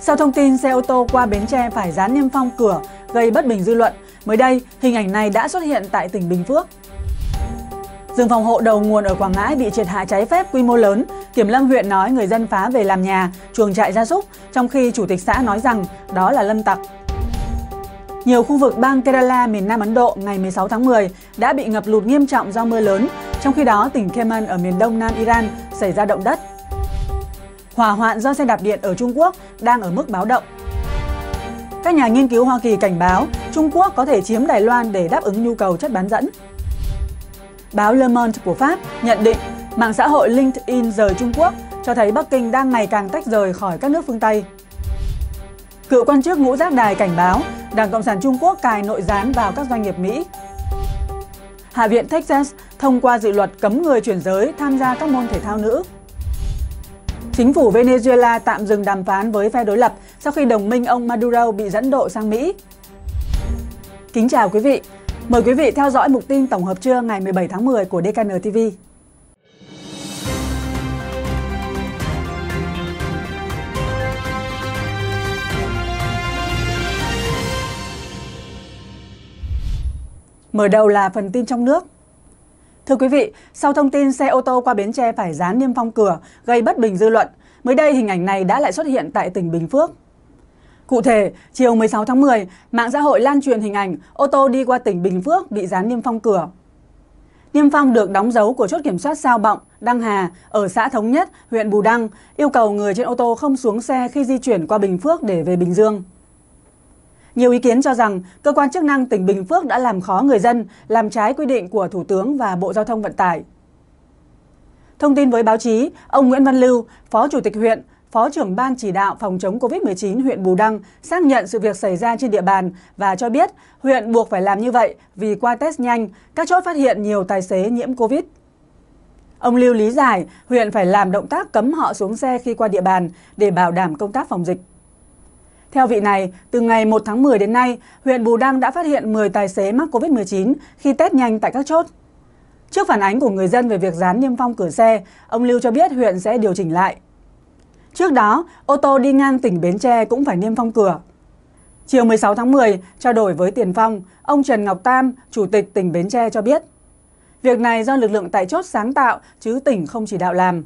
Sau thông tin xe ô tô qua Bến Tre phải dán niêm phong cửa gây bất bình dư luận, mới đây hình ảnh này đã xuất hiện tại tỉnh Bình Phước. Rừng phòng hộ đầu nguồn ở Quảng Ngãi bị triệt hạ cháy phép quy mô lớn. Kiểm lâm huyện nói người dân phá về làm nhà, chuồng trại gia súc, trong khi chủ tịch xã nói rằng đó là lâm tặc. Nhiều khu vực bang Kerala miền Nam Ấn Độ ngày 16 tháng 10 đã bị ngập lụt nghiêm trọng do mưa lớn, trong khi đó tỉnh Kerman ở miền đông Nam Iran xảy ra động đất hỏa hoạn do xe đạp điện ở Trung Quốc đang ở mức báo động. Các nhà nghiên cứu Hoa Kỳ cảnh báo Trung Quốc có thể chiếm Đài Loan để đáp ứng nhu cầu chất bán dẫn. Báo Le Monde của Pháp nhận định mạng xã hội LinkedIn rời Trung Quốc cho thấy Bắc Kinh đang ngày càng tách rời khỏi các nước phương Tây. Cựu quan chức ngũ giác đài cảnh báo Đảng Cộng sản Trung Quốc cài nội gián vào các doanh nghiệp Mỹ. Hạ viện Texas thông qua dự luật cấm người chuyển giới tham gia các môn thể thao nữ. Chính phủ Venezuela tạm dừng đàm phán với phe đối lập sau khi đồng minh ông Maduro bị dẫn độ sang Mỹ. Kính chào quý vị. Mời quý vị theo dõi mục tin tổng hợp trưa ngày 17 tháng 10 của DKN TV. Mở đầu là phần tin trong nước. Thưa quý vị, sau thông tin xe ô tô qua Bến Tre phải dán niêm phong cửa gây bất bình dư luận, mới đây hình ảnh này đã lại xuất hiện tại tỉnh Bình Phước. Cụ thể, chiều 16 tháng 10, mạng xã hội lan truyền hình ảnh ô tô đi qua tỉnh Bình Phước bị dán niêm phong cửa. Niêm phong được đóng dấu của chốt kiểm soát sao bọng, Đăng Hà ở xã Thống Nhất, huyện Bù Đăng, yêu cầu người trên ô tô không xuống xe khi di chuyển qua Bình Phước để về Bình Dương. Nhiều ý kiến cho rằng cơ quan chức năng tỉnh Bình Phước đã làm khó người dân, làm trái quy định của Thủ tướng và Bộ Giao thông Vận tải. Thông tin với báo chí, ông Nguyễn Văn Lưu, Phó Chủ tịch huyện, Phó trưởng Ban chỉ đạo phòng chống COVID-19 huyện Bù Đăng xác nhận sự việc xảy ra trên địa bàn và cho biết huyện buộc phải làm như vậy vì qua test nhanh, các chốt phát hiện nhiều tài xế nhiễm COVID. Ông Lưu lý giải huyện phải làm động tác cấm họ xuống xe khi qua địa bàn để bảo đảm công tác phòng dịch. Theo vị này, từ ngày 1 tháng 10 đến nay, huyện Bù Đăng đã phát hiện 10 tài xế mắc COVID-19 khi test nhanh tại các chốt. Trước phản ánh của người dân về việc dán niêm phong cửa xe, ông Lưu cho biết huyện sẽ điều chỉnh lại. Trước đó, ô tô đi ngang tỉnh Bến Tre cũng phải niêm phong cửa. Chiều 16 tháng 10, trao đổi với Tiền Phong, ông Trần Ngọc Tam, Chủ tịch tỉnh Bến Tre cho biết. Việc này do lực lượng tại chốt sáng tạo, chứ tỉnh không chỉ đạo làm.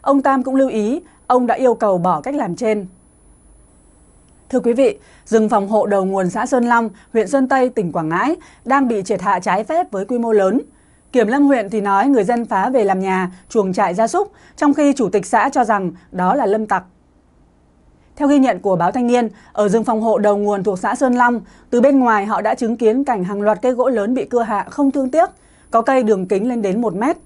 Ông Tam cũng lưu ý, ông đã yêu cầu bỏ cách làm trên. Thưa quý vị, rừng phòng hộ đầu nguồn xã Sơn Long, huyện Sơn Tây, tỉnh Quảng Ngãi đang bị triệt hạ trái phép với quy mô lớn. Kiểm lâm huyện thì nói người dân phá về làm nhà, chuồng trại gia súc, trong khi chủ tịch xã cho rằng đó là lâm tặc. Theo ghi nhận của báo Thanh niên, ở rừng phòng hộ đầu nguồn thuộc xã Sơn Long, từ bên ngoài họ đã chứng kiến cảnh hàng loạt cây gỗ lớn bị cưa hạ không thương tiếc, có cây đường kính lên đến 1 mét.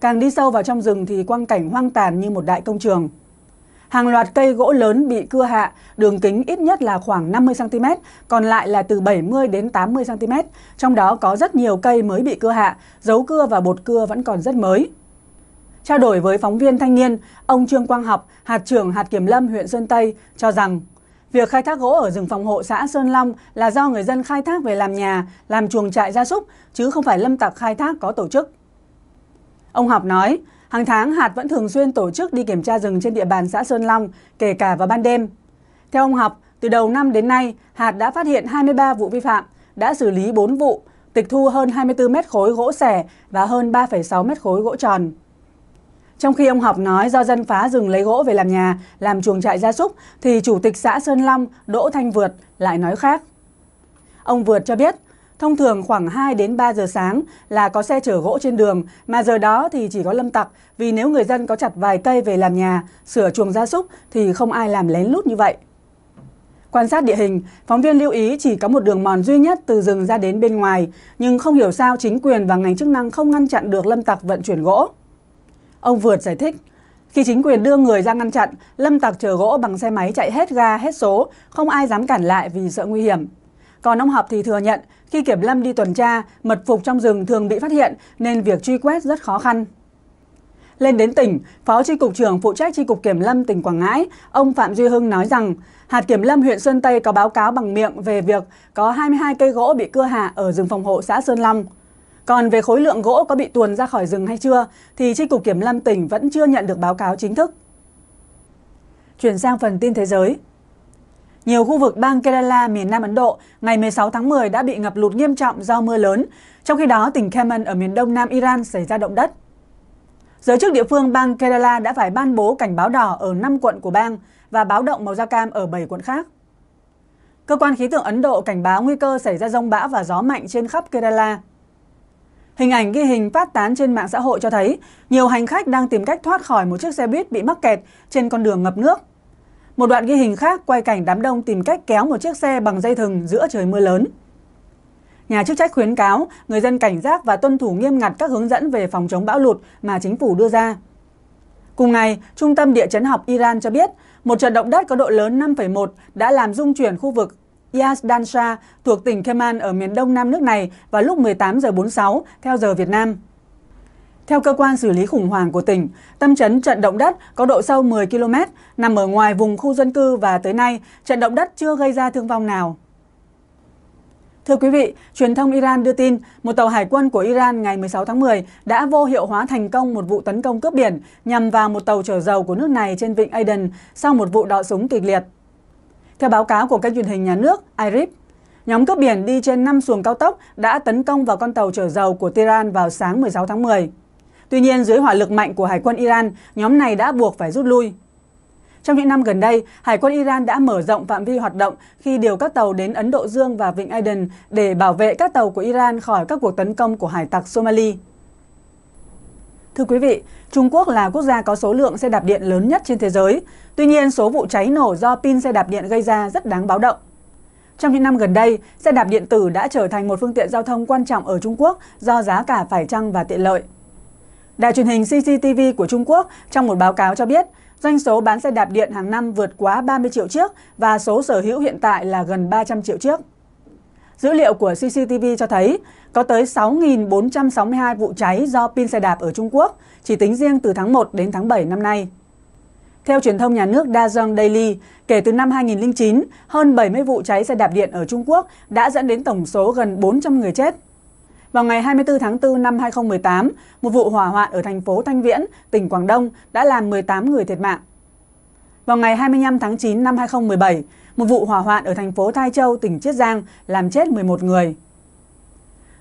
Càng đi sâu vào trong rừng thì quang cảnh hoang tàn như một đại công trường. Hàng loạt cây gỗ lớn bị cưa hạ, đường kính ít nhất là khoảng 50cm, còn lại là từ 70 đến 80cm. Trong đó có rất nhiều cây mới bị cưa hạ, dấu cưa và bột cưa vẫn còn rất mới. Trao đổi với phóng viên thanh niên, ông Trương Quang Học, hạt trưởng hạt kiểm lâm huyện Sơn Tây, cho rằng Việc khai thác gỗ ở rừng phòng hộ xã Sơn Long là do người dân khai thác về làm nhà, làm chuồng trại gia súc, chứ không phải lâm tặc khai thác có tổ chức. Ông Học nói, Hàng tháng, hạt vẫn thường xuyên tổ chức đi kiểm tra rừng trên địa bàn xã Sơn Long, kể cả vào ban đêm. Theo ông Học, từ đầu năm đến nay, hạt đã phát hiện 23 vụ vi phạm, đã xử lý 4 vụ, tịch thu hơn 24 mét khối gỗ sẻ và hơn 3,6 mét khối gỗ tròn. Trong khi ông Học nói do dân phá rừng lấy gỗ về làm nhà, làm chuồng trại gia súc, thì Chủ tịch xã Sơn Long Đỗ Thanh Vượt lại nói khác. Ông Vượt cho biết, Thông thường khoảng 2 đến 3 giờ sáng là có xe chở gỗ trên đường, mà giờ đó thì chỉ có lâm tặc, vì nếu người dân có chặt vài cây về làm nhà, sửa chuồng gia súc thì không ai làm lén lút như vậy. Quan sát địa hình, phóng viên lưu ý chỉ có một đường mòn duy nhất từ rừng ra đến bên ngoài, nhưng không hiểu sao chính quyền và ngành chức năng không ngăn chặn được lâm tặc vận chuyển gỗ. Ông Vượt giải thích, khi chính quyền đưa người ra ngăn chặn, lâm tặc chở gỗ bằng xe máy chạy hết ga, hết số, không ai dám cản lại vì sợ nguy hiểm. Còn ông Hợp thì thừa nhận khi Kiểm Lâm đi tuần tra, mật phục trong rừng thường bị phát hiện nên việc truy quét rất khó khăn. Lên đến tỉnh, Phó Tri Cục trưởng phụ trách Tri Cục Kiểm Lâm tỉnh Quảng Ngãi, ông Phạm Duy Hưng nói rằng hạt Kiểm Lâm huyện Sơn Tây có báo cáo bằng miệng về việc có 22 cây gỗ bị cưa hạ ở rừng phòng hộ xã Sơn Long. Còn về khối lượng gỗ có bị tuồn ra khỏi rừng hay chưa thì Tri Cục Kiểm Lâm tỉnh vẫn chưa nhận được báo cáo chính thức. Chuyển sang phần tin thế giới nhiều khu vực bang Kerala, miền Nam Ấn Độ ngày 16 tháng 10 đã bị ngập lụt nghiêm trọng do mưa lớn, trong khi đó tỉnh Kerman ở miền đông Nam Iran xảy ra động đất. Giới chức địa phương bang Kerala đã phải ban bố cảnh báo đỏ ở 5 quận của bang và báo động màu da cam ở 7 quận khác. Cơ quan khí tượng Ấn Độ cảnh báo nguy cơ xảy ra rông bão và gió mạnh trên khắp Kerala. Hình ảnh ghi hình phát tán trên mạng xã hội cho thấy nhiều hành khách đang tìm cách thoát khỏi một chiếc xe buýt bị mắc kẹt trên con đường ngập nước. Một đoạn ghi hình khác quay cảnh đám đông tìm cách kéo một chiếc xe bằng dây thừng giữa trời mưa lớn. Nhà chức trách khuyến cáo người dân cảnh giác và tuân thủ nghiêm ngặt các hướng dẫn về phòng chống bão lụt mà chính phủ đưa ra. Cùng ngày, Trung tâm Địa chấn học Iran cho biết một trận động đất có độ lớn 5,1 đã làm rung chuyển khu vực Yazdansha thuộc tỉnh Kerman ở miền đông nam nước này vào lúc 18 giờ 46 theo giờ Việt Nam. Theo cơ quan xử lý khủng hoảng của tỉnh, tâm chấn trận động đất có độ sâu 10 km, nằm ở ngoài vùng khu dân cư và tới nay, trận động đất chưa gây ra thương vong nào. Thưa quý vị, truyền thông Iran đưa tin một tàu hải quân của Iran ngày 16 tháng 10 đã vô hiệu hóa thành công một vụ tấn công cướp biển nhằm vào một tàu chở dầu của nước này trên vịnh Aden sau một vụ đọ súng kịch liệt. Theo báo cáo của kênh truyền hình nhà nước IRIB, nhóm cướp biển đi trên 5 xuồng cao tốc đã tấn công vào con tàu chở dầu của Tehran vào sáng 16 tháng 10. Tuy nhiên, dưới hỏa lực mạnh của Hải quân Iran, nhóm này đã buộc phải rút lui. Trong những năm gần đây, Hải quân Iran đã mở rộng phạm vi hoạt động khi điều các tàu đến Ấn Độ Dương và Vịnh Aden để bảo vệ các tàu của Iran khỏi các cuộc tấn công của hải tặc Somali. Thưa quý vị, Trung Quốc là quốc gia có số lượng xe đạp điện lớn nhất trên thế giới. Tuy nhiên, số vụ cháy nổ do pin xe đạp điện gây ra rất đáng báo động. Trong những năm gần đây, xe đạp điện tử đã trở thành một phương tiện giao thông quan trọng ở Trung Quốc do giá cả phải chăng và tiện lợi. Đài truyền hình CCTV của Trung Quốc trong một báo cáo cho biết, doanh số bán xe đạp điện hàng năm vượt quá 30 triệu chiếc và số sở hữu hiện tại là gần 300 triệu chiếc. Dữ liệu của CCTV cho thấy có tới 6.462 vụ cháy do pin xe đạp ở Trung Quốc chỉ tính riêng từ tháng 1 đến tháng 7 năm nay. Theo truyền thông nhà nước Dazhong Daily, kể từ năm 2009, hơn 70 vụ cháy xe đạp điện ở Trung Quốc đã dẫn đến tổng số gần 400 người chết. Vào ngày 24 tháng 4 năm 2018, một vụ hỏa hoạn ở thành phố Thanh Viễn, tỉnh Quảng Đông đã làm 18 người thiệt mạng. Vào ngày 25 tháng 9 năm 2017, một vụ hỏa hoạn ở thành phố Thai Châu, tỉnh Chiết Giang làm chết 11 người.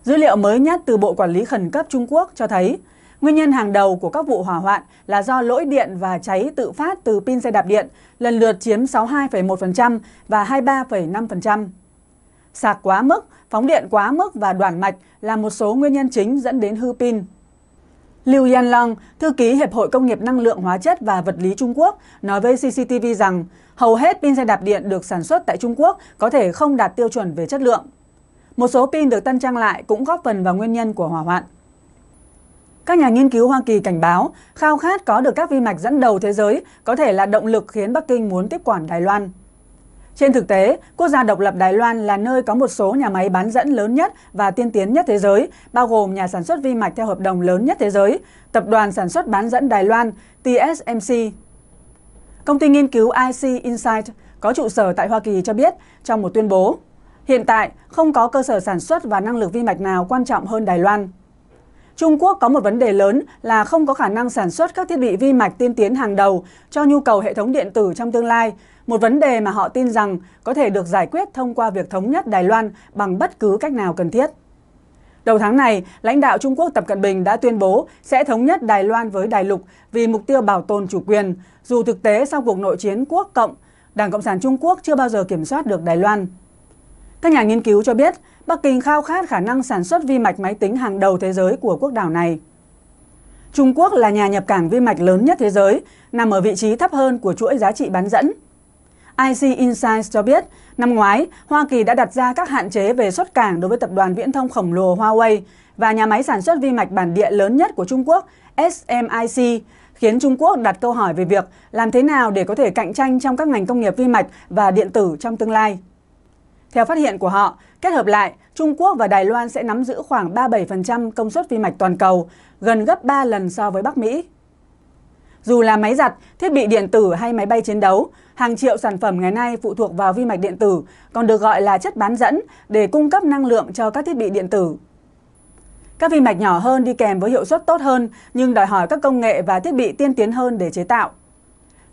Dữ liệu mới nhất từ Bộ Quản lý Khẩn cấp Trung Quốc cho thấy, nguyên nhân hàng đầu của các vụ hỏa hoạn là do lỗi điện và cháy tự phát từ pin xe đạp điện, lần lượt chiếm 62,1% và 23,5% sạc quá mức, phóng điện quá mức và đoạn mạch là một số nguyên nhân chính dẫn đến hư pin. Liu Yanlang, thư ký Hiệp hội Công nghiệp Năng lượng Hóa chất và Vật lý Trung Quốc, nói với CCTV rằng hầu hết pin xe đạp điện được sản xuất tại Trung Quốc có thể không đạt tiêu chuẩn về chất lượng. Một số pin được tân trang lại cũng góp phần vào nguyên nhân của hỏa hoạn. Các nhà nghiên cứu Hoa Kỳ cảnh báo, khao khát có được các vi mạch dẫn đầu thế giới có thể là động lực khiến Bắc Kinh muốn tiếp quản Đài Loan. Trên thực tế, quốc gia độc lập Đài Loan là nơi có một số nhà máy bán dẫn lớn nhất và tiên tiến nhất thế giới, bao gồm nhà sản xuất vi mạch theo hợp đồng lớn nhất thế giới, Tập đoàn Sản xuất Bán dẫn Đài Loan TSMC. Công ty nghiên cứu IC Insight có trụ sở tại Hoa Kỳ cho biết trong một tuyên bố, hiện tại không có cơ sở sản xuất và năng lực vi mạch nào quan trọng hơn Đài Loan. Trung Quốc có một vấn đề lớn là không có khả năng sản xuất các thiết bị vi mạch tiên tiến hàng đầu cho nhu cầu hệ thống điện tử trong tương lai, một vấn đề mà họ tin rằng có thể được giải quyết thông qua việc thống nhất Đài Loan bằng bất cứ cách nào cần thiết. Đầu tháng này, lãnh đạo Trung Quốc Tập Cận Bình đã tuyên bố sẽ thống nhất Đài Loan với Đài Lục vì mục tiêu bảo tồn chủ quyền, dù thực tế sau cuộc nội chiến quốc cộng, Đảng Cộng sản Trung Quốc chưa bao giờ kiểm soát được Đài Loan. Các nhà nghiên cứu cho biết, Bắc Kinh khao khát khả năng sản xuất vi mạch máy tính hàng đầu thế giới của quốc đảo này. Trung Quốc là nhà nhập cảng vi mạch lớn nhất thế giới, nằm ở vị trí thấp hơn của chuỗi giá trị bán dẫn. IC Insights cho biết, năm ngoái, Hoa Kỳ đã đặt ra các hạn chế về xuất cảng đối với tập đoàn viễn thông khổng lồ Huawei và nhà máy sản xuất vi mạch bản địa lớn nhất của Trung Quốc, SMIC, khiến Trung Quốc đặt câu hỏi về việc làm thế nào để có thể cạnh tranh trong các ngành công nghiệp vi mạch và điện tử trong tương lai. Theo phát hiện của họ, kết hợp lại, Trung Quốc và Đài Loan sẽ nắm giữ khoảng 37% công suất vi mạch toàn cầu, gần gấp 3 lần so với Bắc Mỹ. Dù là máy giặt, thiết bị điện tử hay máy bay chiến đấu, hàng triệu sản phẩm ngày nay phụ thuộc vào vi mạch điện tử, còn được gọi là chất bán dẫn để cung cấp năng lượng cho các thiết bị điện tử. Các vi mạch nhỏ hơn đi kèm với hiệu suất tốt hơn nhưng đòi hỏi các công nghệ và thiết bị tiên tiến hơn để chế tạo.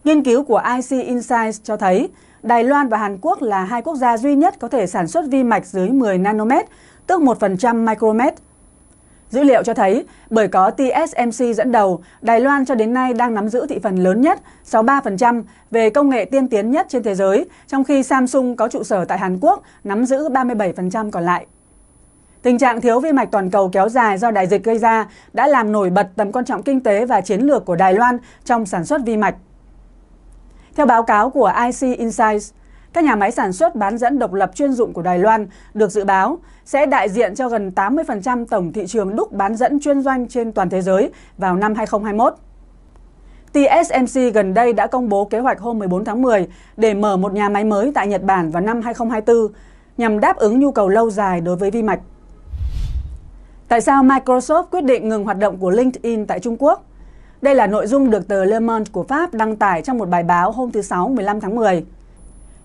Nghiên cứu của IC Insights cho thấy Đài Loan và Hàn Quốc là hai quốc gia duy nhất có thể sản xuất vi mạch dưới 10 nanomet, tức 1% micromet. Dữ liệu cho thấy, bởi có TSMC dẫn đầu, Đài Loan cho đến nay đang nắm giữ thị phần lớn nhất, 63% về công nghệ tiên tiến nhất trên thế giới, trong khi Samsung có trụ sở tại Hàn Quốc nắm giữ 37% còn lại. Tình trạng thiếu vi mạch toàn cầu kéo dài do đại dịch gây ra đã làm nổi bật tầm quan trọng kinh tế và chiến lược của Đài Loan trong sản xuất vi mạch. Theo báo cáo của IC Insights, các nhà máy sản xuất bán dẫn độc lập chuyên dụng của Đài Loan được dự báo sẽ đại diện cho gần 80% tổng thị trường đúc bán dẫn chuyên doanh trên toàn thế giới vào năm 2021. TSMC gần đây đã công bố kế hoạch hôm 14 tháng 10 để mở một nhà máy mới tại Nhật Bản vào năm 2024 nhằm đáp ứng nhu cầu lâu dài đối với vi mạch. Tại sao Microsoft quyết định ngừng hoạt động của LinkedIn tại Trung Quốc? Đây là nội dung được tờ Le Monde của Pháp đăng tải trong một bài báo hôm thứ Sáu 15 tháng 10.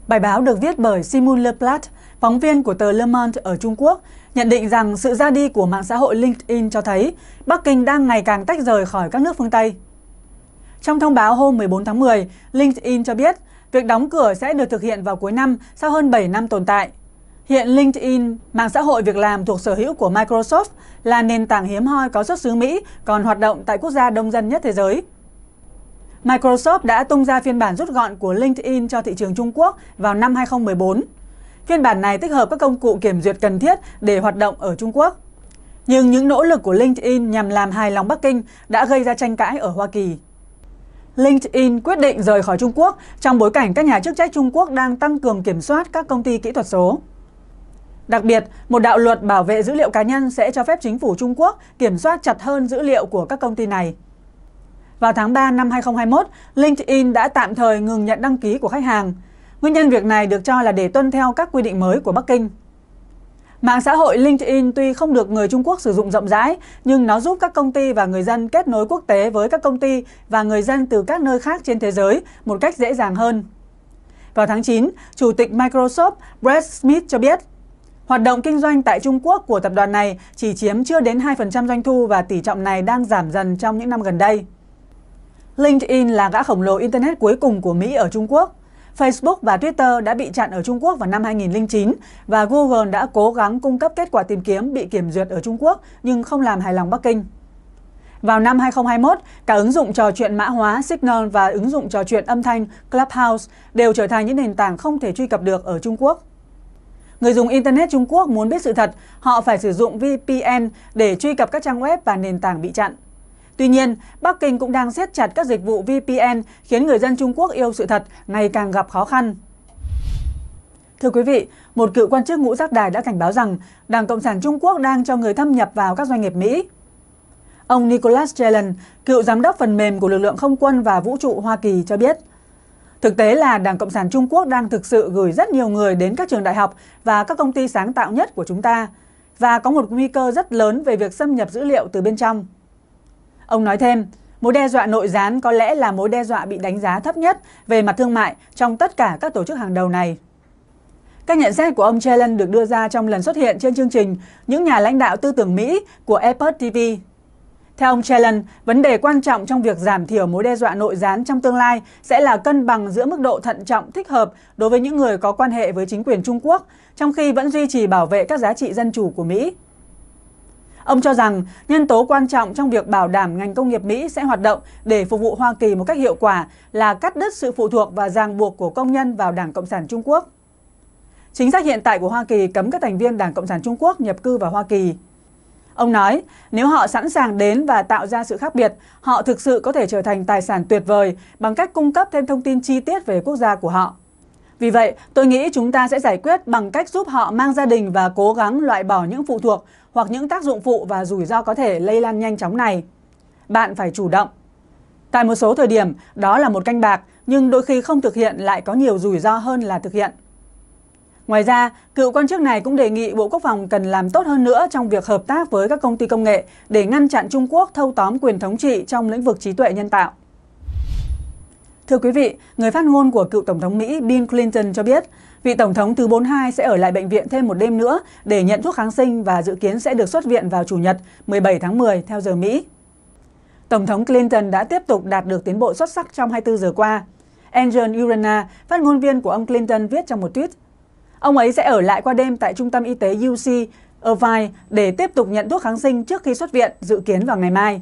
Bài báo được viết bởi Simon Leplat, phóng viên của tờ Le Monde ở Trung Quốc, nhận định rằng sự ra đi của mạng xã hội LinkedIn cho thấy Bắc Kinh đang ngày càng tách rời khỏi các nước phương Tây. Trong thông báo hôm 14 tháng 10, LinkedIn cho biết việc đóng cửa sẽ được thực hiện vào cuối năm sau hơn 7 năm tồn tại – Hiện LinkedIn, mạng xã hội việc làm thuộc sở hữu của Microsoft, là nền tảng hiếm hoi có xuất xứ Mỹ, còn hoạt động tại quốc gia đông dân nhất thế giới. Microsoft đã tung ra phiên bản rút gọn của LinkedIn cho thị trường Trung Quốc vào năm 2014. Phiên bản này tích hợp các công cụ kiểm duyệt cần thiết để hoạt động ở Trung Quốc. Nhưng những nỗ lực của LinkedIn nhằm làm hài lòng Bắc Kinh đã gây ra tranh cãi ở Hoa Kỳ. LinkedIn quyết định rời khỏi Trung Quốc trong bối cảnh các nhà chức trách Trung Quốc đang tăng cường kiểm soát các công ty kỹ thuật số. Đặc biệt, một đạo luật bảo vệ dữ liệu cá nhân sẽ cho phép chính phủ Trung Quốc kiểm soát chặt hơn dữ liệu của các công ty này. Vào tháng 3 năm 2021, LinkedIn đã tạm thời ngừng nhận đăng ký của khách hàng. Nguyên nhân việc này được cho là để tuân theo các quy định mới của Bắc Kinh. Mạng xã hội LinkedIn tuy không được người Trung Quốc sử dụng rộng rãi, nhưng nó giúp các công ty và người dân kết nối quốc tế với các công ty và người dân từ các nơi khác trên thế giới một cách dễ dàng hơn. Vào tháng 9, Chủ tịch Microsoft Brad Smith cho biết Hoạt động kinh doanh tại Trung Quốc của tập đoàn này chỉ chiếm chưa đến 2% doanh thu và tỷ trọng này đang giảm dần trong những năm gần đây. LinkedIn là gã khổng lồ Internet cuối cùng của Mỹ ở Trung Quốc. Facebook và Twitter đã bị chặn ở Trung Quốc vào năm 2009 và Google đã cố gắng cung cấp kết quả tìm kiếm bị kiểm duyệt ở Trung Quốc nhưng không làm hài lòng Bắc Kinh. Vào năm 2021, cả ứng dụng trò chuyện mã hóa Signal và ứng dụng trò chuyện âm thanh Clubhouse đều trở thành những nền tảng không thể truy cập được ở Trung Quốc. Người dùng Internet Trung Quốc muốn biết sự thật, họ phải sử dụng VPN để truy cập các trang web và nền tảng bị chặn. Tuy nhiên, Bắc Kinh cũng đang siết chặt các dịch vụ VPN khiến người dân Trung Quốc yêu sự thật ngày càng gặp khó khăn. Thưa quý vị, một cựu quan chức ngũ giác đài đã cảnh báo rằng Đảng Cộng sản Trung Quốc đang cho người thâm nhập vào các doanh nghiệp Mỹ. Ông Nicholas Jalen, cựu giám đốc phần mềm của lực lượng không quân và vũ trụ Hoa Kỳ cho biết – Thực tế là Đảng Cộng sản Trung Quốc đang thực sự gửi rất nhiều người đến các trường đại học và các công ty sáng tạo nhất của chúng ta và có một nguy cơ rất lớn về việc xâm nhập dữ liệu từ bên trong. Ông nói thêm, mối đe dọa nội gián có lẽ là mối đe dọa bị đánh giá thấp nhất về mặt thương mại trong tất cả các tổ chức hàng đầu này. Các nhận xét của ông Chelen được đưa ra trong lần xuất hiện trên chương trình Những nhà lãnh đạo tư tưởng Mỹ của Epoch TV theo ông Challen, vấn đề quan trọng trong việc giảm thiểu mối đe dọa nội gián trong tương lai sẽ là cân bằng giữa mức độ thận trọng thích hợp đối với những người có quan hệ với chính quyền Trung Quốc, trong khi vẫn duy trì bảo vệ các giá trị dân chủ của Mỹ. Ông cho rằng nhân tố quan trọng trong việc bảo đảm ngành công nghiệp Mỹ sẽ hoạt động để phục vụ Hoa Kỳ một cách hiệu quả là cắt đứt sự phụ thuộc và ràng buộc của công nhân vào Đảng Cộng sản Trung Quốc. Chính sách hiện tại của Hoa Kỳ cấm các thành viên Đảng Cộng sản Trung Quốc nhập cư vào Hoa Kỳ. Ông nói, nếu họ sẵn sàng đến và tạo ra sự khác biệt, họ thực sự có thể trở thành tài sản tuyệt vời bằng cách cung cấp thêm thông tin chi tiết về quốc gia của họ. Vì vậy, tôi nghĩ chúng ta sẽ giải quyết bằng cách giúp họ mang gia đình và cố gắng loại bỏ những phụ thuộc hoặc những tác dụng phụ và rủi ro có thể lây lan nhanh chóng này. Bạn phải chủ động. Tại một số thời điểm, đó là một canh bạc, nhưng đôi khi không thực hiện lại có nhiều rủi ro hơn là thực hiện. Ngoài ra, cựu quan chức này cũng đề nghị Bộ Quốc phòng cần làm tốt hơn nữa trong việc hợp tác với các công ty công nghệ để ngăn chặn Trung Quốc thâu tóm quyền thống trị trong lĩnh vực trí tuệ nhân tạo. Thưa quý vị, người phát ngôn của cựu Tổng thống Mỹ Bill Clinton cho biết, vị Tổng thống thứ 42 sẽ ở lại bệnh viện thêm một đêm nữa để nhận thuốc kháng sinh và dự kiến sẽ được xuất viện vào Chủ nhật 17 tháng 10 theo giờ Mỹ. Tổng thống Clinton đã tiếp tục đạt được tiến bộ xuất sắc trong 24 giờ qua. Angel Urena, phát ngôn viên của ông Clinton viết trong một tweet Ông ấy sẽ ở lại qua đêm tại trung tâm y tế UC Irvine để tiếp tục nhận thuốc kháng sinh trước khi xuất viện dự kiến vào ngày mai.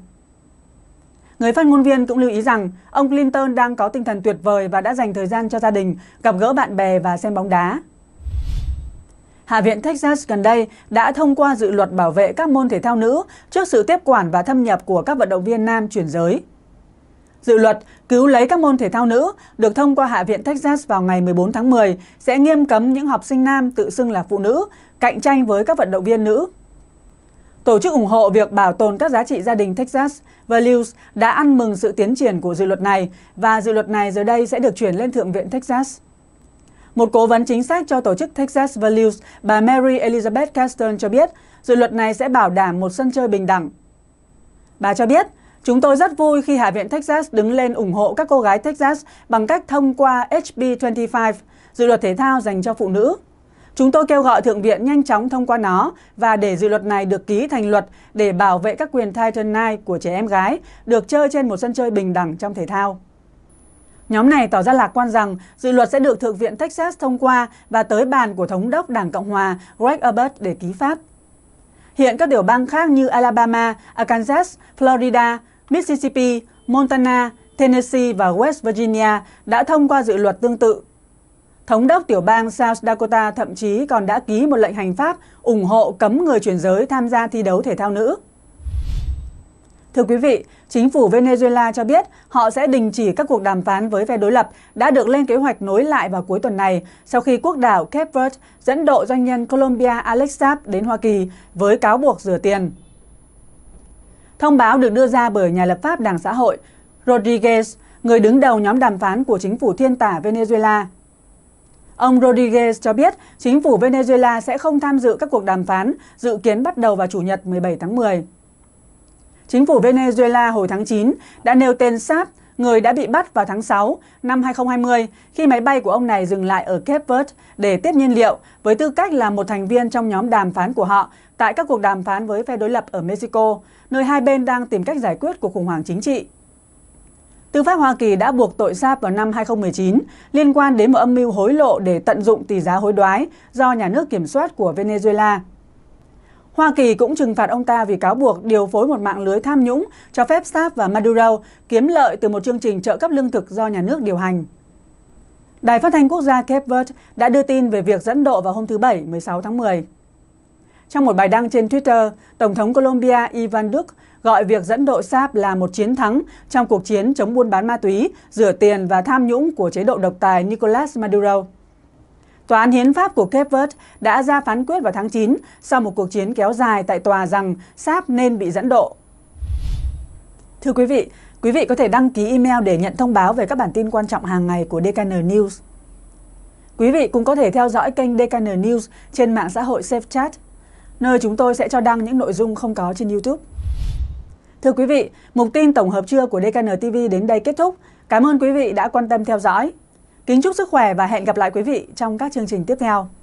Người phát ngôn viên cũng lưu ý rằng ông Clinton đang có tinh thần tuyệt vời và đã dành thời gian cho gia đình, gặp gỡ bạn bè và xem bóng đá. Hạ viện Texas gần đây đã thông qua dự luật bảo vệ các môn thể thao nữ trước sự tiếp quản và thâm nhập của các vận động viên nam chuyển giới. Dự luật cứu lấy các môn thể thao nữ được thông qua Hạ viện Texas vào ngày 14 tháng 10 sẽ nghiêm cấm những học sinh nam tự xưng là phụ nữ cạnh tranh với các vận động viên nữ. Tổ chức ủng hộ việc bảo tồn các giá trị gia đình Texas, Values đã ăn mừng sự tiến triển của dự luật này và dự luật này giờ đây sẽ được chuyển lên Thượng viện Texas. Một cố vấn chính sách cho tổ chức Texas Values, bà Mary Elizabeth Caston cho biết dự luật này sẽ bảo đảm một sân chơi bình đẳng. Bà cho biết Chúng tôi rất vui khi Hạ viện Texas đứng lên ủng hộ các cô gái Texas bằng cách thông qua HB25, dự luật thể thao dành cho phụ nữ. Chúng tôi kêu gọi Thượng viện nhanh chóng thông qua nó và để dự luật này được ký thành luật để bảo vệ các quyền Title IX của trẻ em gái được chơi trên một sân chơi bình đẳng trong thể thao. Nhóm này tỏ ra lạc quan rằng dự luật sẽ được Thượng viện Texas thông qua và tới bàn của Thống đốc Đảng Cộng Hòa Greg Abbott để ký phát. Hiện các tiểu bang khác như Alabama, Arkansas, Florida, Mississippi, Montana, Tennessee và West Virginia đã thông qua dự luật tương tự. Thống đốc tiểu bang South Dakota thậm chí còn đã ký một lệnh hành pháp ủng hộ cấm người chuyển giới tham gia thi đấu thể thao nữ. Thưa quý vị, chính phủ Venezuela cho biết họ sẽ đình chỉ các cuộc đàm phán với phe đối lập đã được lên kế hoạch nối lại vào cuối tuần này sau khi quốc đảo Cape Verde dẫn độ doanh nhân Colombia Alex Saab đến Hoa Kỳ với cáo buộc rửa tiền. Thông báo được đưa ra bởi nhà lập pháp Đảng Xã hội Rodriguez, người đứng đầu nhóm đàm phán của chính phủ thiên tả Venezuela Ông Rodriguez cho biết chính phủ Venezuela sẽ không tham dự các cuộc đàm phán dự kiến bắt đầu vào Chủ nhật 17 tháng 10. Chính phủ Venezuela hồi tháng 9 đã nêu tên Saab, người đã bị bắt vào tháng 6 năm 2020 khi máy bay của ông này dừng lại ở Cape Verde để tiếp nhiên liệu với tư cách là một thành viên trong nhóm đàm phán của họ tại các cuộc đàm phán với phe đối lập ở Mexico, nơi hai bên đang tìm cách giải quyết cuộc khủng hoảng chính trị. Tư pháp Hoa Kỳ đã buộc tội Saab vào năm 2019 liên quan đến một âm mưu hối lộ để tận dụng tỷ giá hối đoái do nhà nước kiểm soát của Venezuela. Hoa Kỳ cũng trừng phạt ông ta vì cáo buộc điều phối một mạng lưới tham nhũng cho phép Saab và Maduro kiếm lợi từ một chương trình trợ cấp lương thực do nhà nước điều hành. Đài phát thanh quốc gia Cape Verde đã đưa tin về việc dẫn độ vào hôm thứ Bảy 16 tháng 10. Trong một bài đăng trên Twitter, Tổng thống Colombia Ivan Duque gọi việc dẫn độ Saab là một chiến thắng trong cuộc chiến chống buôn bán ma túy, rửa tiền và tham nhũng của chế độ độc tài Nicolas Maduro. Tòa án Hiến pháp của Cape Verde đã ra phán quyết vào tháng 9 sau một cuộc chiến kéo dài tại tòa rằng Sáp nên bị dẫn độ. Thưa quý vị, quý vị có thể đăng ký email để nhận thông báo về các bản tin quan trọng hàng ngày của DKN News. Quý vị cũng có thể theo dõi kênh DKN News trên mạng xã hội SafeChat, nơi chúng tôi sẽ cho đăng những nội dung không có trên YouTube. Thưa quý vị, mục tin tổng hợp trưa của DKN TV đến đây kết thúc. Cảm ơn quý vị đã quan tâm theo dõi. Kính chúc sức khỏe và hẹn gặp lại quý vị trong các chương trình tiếp theo.